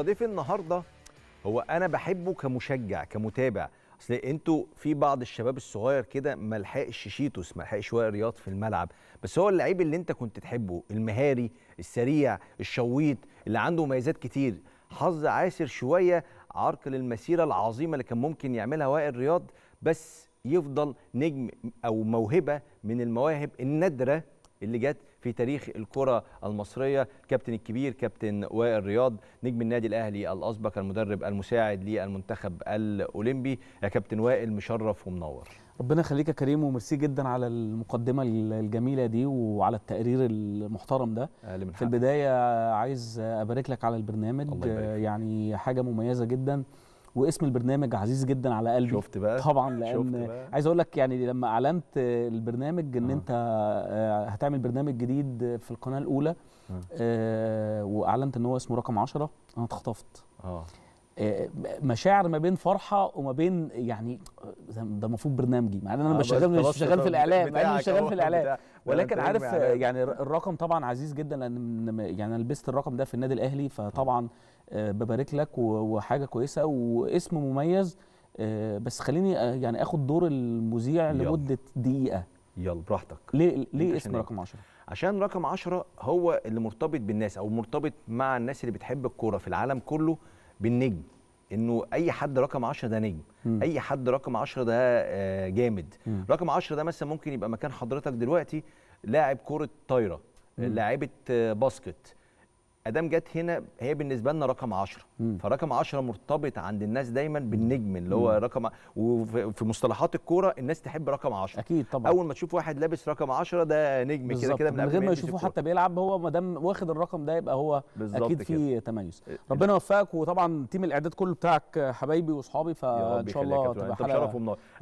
ضيف النهارده هو انا بحبه كمشجع كمتابع اصل انتوا في بعض الشباب الصغير كده ما لحقش شيتوس ما لحقش وائل رياض في الملعب بس هو اللعيب اللي انت كنت تحبه المهاري السريع الشويط اللي عنده مميزات كتير حظ عاسر شويه عرق للمسيره العظيمه اللي كان ممكن يعملها وائل رياض بس يفضل نجم او موهبه من المواهب النادره اللي جت في تاريخ الكره المصريه الكابتن الكبير كابتن وائل رياض نجم النادي الاهلي الاسبق المدرب المساعد للمنتخب الاولمبي يا كابتن وائل مشرف ومنور ربنا يخليك يا كريم وميرسي جدا على المقدمه الجميله دي وعلى التقرير المحترم ده في البدايه عايز ابارك لك على البرنامج يعني حاجه مميزه جدا واسم البرنامج عزيز جدا على قلبي شفت بقى طبعا لان بقى. عايز اقول لك يعني لما اعلنت البرنامج ان آه. انت آه، هتعمل برنامج جديد في القناه الاولى آه. آه واعلنت ان هو اسمه رقم 10 انا اتخطفت آه. اه مشاعر ما بين فرحه وما بين يعني آه، ده المفروض برنامجي مع ان انا مش شغال مش شغال في الاعلام انا مش شغال في الاعلام ولكن عارف يعني الرقم طبعا عزيز جدا لان يعني انا لبست الرقم ده في النادي الاهلي فطبعا آه، ببارك لك وحاجه كويسه واسم مميز آه، بس خليني آه، يعني اخد دور المذيع لمده دقيقه يلا براحتك ليه ليه اسم إيه؟ رقم 10 عشان رقم 10 هو اللي مرتبط بالناس او مرتبط مع الناس اللي بتحب الكوره في العالم كله بالنجم انه اي حد رقم 10 ده نجم م. اي حد رقم 10 ده جامد م. رقم 10 ده مثلا ممكن يبقى مكان حضرتك دلوقتي لاعب كره طايره لاعيبه باسكت ادام جت هنا هي بالنسبه لنا رقم 10 فرقم 10 مرتبط عند الناس دايما بالنجم اللي هو رقم وفي مصطلحات الكوره الناس تحب رقم 10 اكيد طبعا اول ما تشوف واحد لابس رقم 10 ده نجم كده كده من, من غير ما يشوفوه حتى بيلعب هو ما دام واخد الرقم ده يبقى هو اكيد في تميز إيه، إيه. ربنا يوفقك وطبعا تيم الاعداد كله بتاعك حبايبي واصحابي فان شاء الله تبقى حلقه